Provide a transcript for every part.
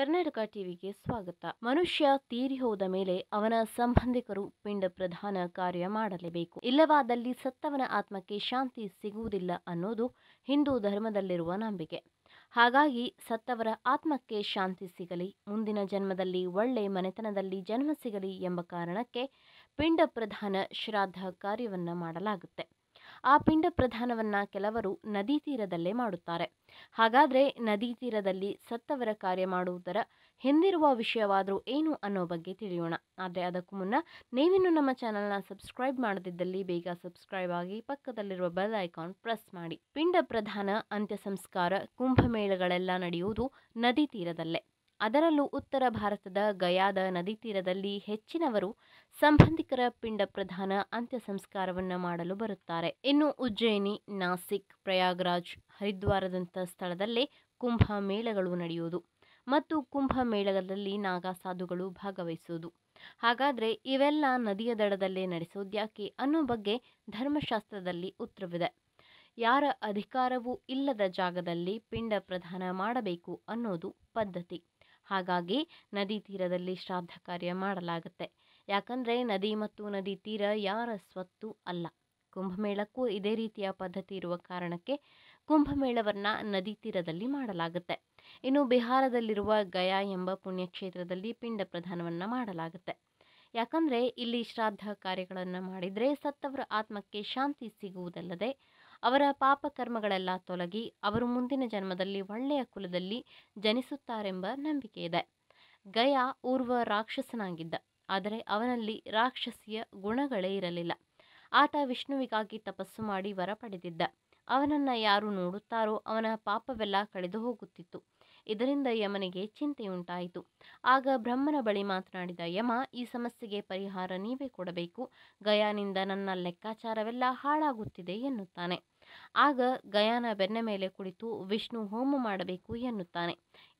ಕರ್ನಾಟಕ ಟಿವಿಗೆ ಸ್ವಾಗತ ಮನುಷ್ಯ ತೀರಿ ಹೋದ ಮೇಲೆ ಅವನ ಸಂಬಂಧಿಕರು ಪಿಂಡ ಪ್ರಧಾನ ಕಾರ್ಯ ಮಾಡಲೇಬೇಕು ಇಲ್ಲವಾದಲ್ಲಿ ಸತ್ತವನ ಆತ್ಮಕ್ಕೆ ಶಾಂತಿ ಸಿಗುವುದಿಲ್ಲ ಅನ್ನೋದು ಹಿಂದೂ ಧರ್ಮದಲ್ಲಿರುವ ನಂಬಿಕೆ ಹಾಗಾಗಿ ಸತ್ತವರ ಆತ್ಮಕ್ಕೆ ಶಾಂತಿ ಸಿಗಲಿ ಮುಂದಿನ ಜನ್ಮದಲ್ಲಿ ಒಳ್ಳೆ ಮನೆತನದಲ್ಲಿ ಜನ್ಮ ಸಿಗಲಿ ಎಂಬ ಕಾರಣಕ್ಕೆ ಪಿಂಡ ಪ್ರಧಾನ ಶ್ರಾದ್ದ ಕಾರ್ಯವನ್ನು ಮಾಡಲಾಗುತ್ತೆ ಆ ಪಿಂಡ ಪ್ರಧಾನವನ್ನ ಕೆಲವರು ನದಿ ತೀರದಲ್ಲೇ ಮಾಡುತ್ತಾರೆ ಹಾಗಾದರೆ ನದಿ ತೀರದಲ್ಲಿ ಸತ್ತವರ ಕಾರ್ಯ ಮಾಡುವುದರ ಹಿಂದಿರುವ ವಿಷಯವಾದರೂ ಏನು ಅನ್ನೋ ಬಗ್ಗೆ ತಿಳಿಯೋಣ ಆದರೆ ಅದಕ್ಕೂ ಮುನ್ನ ನೀವಿನ್ನೂ ನಮ್ಮ ಚಾನಲ್ನ ಸಬ್ಸ್ಕ್ರೈಬ್ ಮಾಡದಿದ್ದಲ್ಲಿ ಬೇಗ ಸಬ್ಸ್ಕ್ರೈಬ್ ಆಗಿ ಪಕ್ಕದಲ್ಲಿರುವ ಬೆಲ್ ಐಕಾನ್ ಪ್ರೆಸ್ ಮಾಡಿ ಪಿಂಡ ಪ್ರಧಾನ ಅಂತ್ಯ ಸಂಸ್ಕಾರ ಕುಂಭಮೇಳಗಳೆಲ್ಲ ನಡೆಯುವುದು ನದಿ ತೀರದಲ್ಲೇ ಅದರಲ್ಲೂ ಉತ್ತರ ಭಾರತದ ಗಯಾದ ತೀರದಲ್ಲಿ ಹೆಚ್ಚಿನವರು ಸಂಬಂಧಿಕರ ಪಿಂಡ ಪ್ರಧಾನ ಅಂತ್ಯ ಸಂಸ್ಕಾರವನ್ನು ಮಾಡಲು ಬರುತ್ತಾರೆ ಇನ್ನು ಉಜ್ಜಯಿನಿ ನಾಸಿಕ್ ಪ್ರಯಾಗ್ರಾಜ್ ಹರಿದ್ವಾರದಂಥ ಸ್ಥಳದಲ್ಲೇ ಮೇಳಗಳು ನಡೆಯುವುದು ಮತ್ತು ಕುಂಭಮೇಳದಲ್ಲಿ ನಾಗಾ ಸಾಧುಗಳು ಭಾಗವಹಿಸುವುದು ಹಾಗಾದರೆ ಇವೆಲ್ಲ ನದಿಯ ದಡದಲ್ಲೇ ನಡೆಸೋದ್ಯಾಕೆ ಅನ್ನೋ ಬಗ್ಗೆ ಧರ್ಮಶಾಸ್ತ್ರದಲ್ಲಿ ಉತ್ತರವಿದೆ ಯಾರ ಅಧಿಕಾರವೂ ಇಲ್ಲದ ಜಾಗದಲ್ಲಿ ಪಿಂಡ ಪ್ರಧಾನ ಮಾಡಬೇಕು ಅನ್ನೋದು ಪದ್ಧತಿ ಹಾಗಾಗಿ ನದಿ ತೀರದಲ್ಲಿ ಶ್ರಾದ್ದ ಕಾರ್ಯ ಮಾಡಲಾಗುತ್ತೆ ಯಾಕಂದರೆ ನದಿ ಮತ್ತು ನದಿ ತೀರ ಯಾರ ಸ್ವತ್ತು ಅಲ್ಲ ಕುಂಭಮೇಳಕ್ಕೂ ಇದೇ ರೀತಿಯ ಪದ್ಧತಿ ಇರುವ ಕಾರಣಕ್ಕೆ ಕುಂಭಮೇಳವನ್ನು ನದಿ ತೀರದಲ್ಲಿ ಮಾಡಲಾಗುತ್ತೆ ಇನ್ನು ಬಿಹಾರದಲ್ಲಿರುವ ಗಯಾ ಎಂಬ ಪುಣ್ಯಕ್ಷೇತ್ರದಲ್ಲಿ ಪಿಂಡ ಪ್ರಧಾನವನ್ನು ಮಾಡಲಾಗುತ್ತೆ ಯಾಕಂದರೆ ಇಲ್ಲಿ ಶ್ರಾದ್ದ ಕಾರ್ಯಗಳನ್ನು ಮಾಡಿದರೆ ಸತ್ತವರ ಆತ್ಮಕ್ಕೆ ಶಾಂತಿ ಸಿಗುವುದಲ್ಲದೆ ಅವರ ಪಾಪಕರ್ಮಗಳೆಲ್ಲ ತೊಲಗಿ ಅವರು ಮುಂದಿನ ಜನ್ಮದಲ್ಲಿ ಒಳ್ಳೆಯ ಕುಲದಲ್ಲಿ ಜನಿಸುತ್ತಾರೆಂಬ ನಂಬಿಕೆ ಇದೆ ಗಯಾ ಊರ್ವ ರಾಕ್ಷಸನಾಗಿದ್ದ ಆದರೆ ಅವನಲ್ಲಿ ರಾಕ್ಷಸಿಯ ಗುಣಗಳೇ ಇರಲಿಲ್ಲ ಆತ ವಿಷ್ಣುವಿಗಾಗಿ ತಪಸ್ಸು ಮಾಡಿ ವರ ಪಡೆದಿದ್ದ ಅವನನ್ನು ಯಾರು ನೋಡುತ್ತಾರೋ ಅವನ ಪಾಪವೆಲ್ಲ ಕಳೆದು ಹೋಗುತ್ತಿತ್ತು ಇದರಿಂದ ಯಮನಿಗೆ ಚಿಂತೆಯುಂಟಾಯಿತು ಆಗ ಬ್ರಹ್ಮನ ಬಳಿ ಮಾತನಾಡಿದ ಯಮ ಈ ಸಮಸ್ಯೆಗೆ ಪರಿಹಾರ ನೀವೇ ಕೊಡಬೇಕು ಗಯಾನಿಂದ ನನ್ನ ಲೆಕ್ಕಾಚಾರವೆಲ್ಲ ಹಾಳಾಗುತ್ತಿದೆ ಎನ್ನುತ್ತಾನೆ ಆಗ ಗಯಾನ ಬೆನ್ನ ಮೇಲೆ ಕುಳಿತು ವಿಷ್ಣು ಹೋಮ ಮಾಡಬೇಕು ಎನ್ನುತ್ತಾನೆ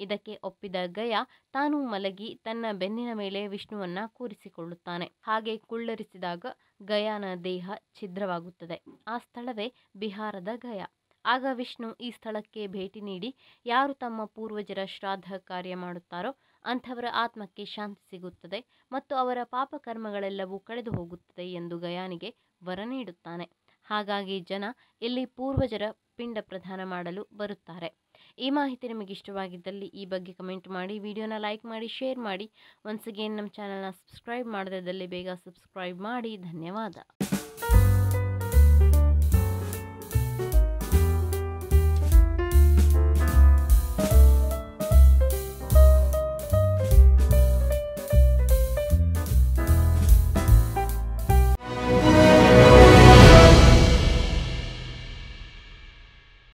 ಇದಕ್ಕೆ ಒಪ್ಪಿದ ಗಯಾ ತಾನು ಮಲಗಿ ತನ್ನ ಬೆನ್ನಿನ ಮೇಲೆ ವಿಷ್ಣುವನ್ನ ಕೂರಿಸಿಕೊಳ್ಳುತ್ತಾನೆ ಹಾಗೆ ಕುಳ್ಳರಿಸಿದಾಗ ಗಯಾನ ದೇಹ ಛಿದ್ರವಾಗುತ್ತದೆ ಆ ಸ್ಥಳವೇ ಬಿಹಾರದ ಗಯಾ ಆಗ ವಿಷ್ಣು ಈ ಸ್ಥಳಕ್ಕೆ ಭೇಟಿ ನೀಡಿ ಯಾರು ತಮ್ಮ ಪೂರ್ವಜರ ಶ್ರಾದ್ದ ಕಾರ್ಯ ಮಾಡುತ್ತಾರೋ ಅಂಥವರ ಆತ್ಮಕ್ಕೆ ಶಾಂತಿ ಸಿಗುತ್ತದೆ ಮತ್ತು ಅವರ ಪಾಪಕರ್ಮಗಳೆಲ್ಲವೂ ಕಳೆದು ಹೋಗುತ್ತದೆ ಎಂದು ಗಯಾನಿಗೆ ವರ ನೀಡುತ್ತಾನೆ ಹಾಗಾಗಿ ಜನ ಇಲ್ಲಿ ಪೂರ್ವಜರ ಪಿಂಡ ಪ್ರದಾನ ಮಾಡಲು ಬರುತ್ತಾರೆ ಈ ಮಾಹಿತಿ ನಿಮಗೆ ಇಷ್ಟವಾಗಿದ್ದಲ್ಲಿ ಈ ಬಗ್ಗೆ ಕಮೆಂಟ್ ಮಾಡಿ ವಿಡಿಯೋನ ಲೈಕ್ ಮಾಡಿ ಶೇರ್ ಮಾಡಿ ಒನ್ಸ್ ಅಗೇನ್ ನಮ್ಮ ಚಾನಲ್ನ ಸಬ್ಸ್ಕ್ರೈಬ್ ಮಾಡದೇ ಬೇಗ ಸಬ್ಸ್ಕ್ರೈಬ್ ಮಾಡಿ ಧನ್ಯವಾದ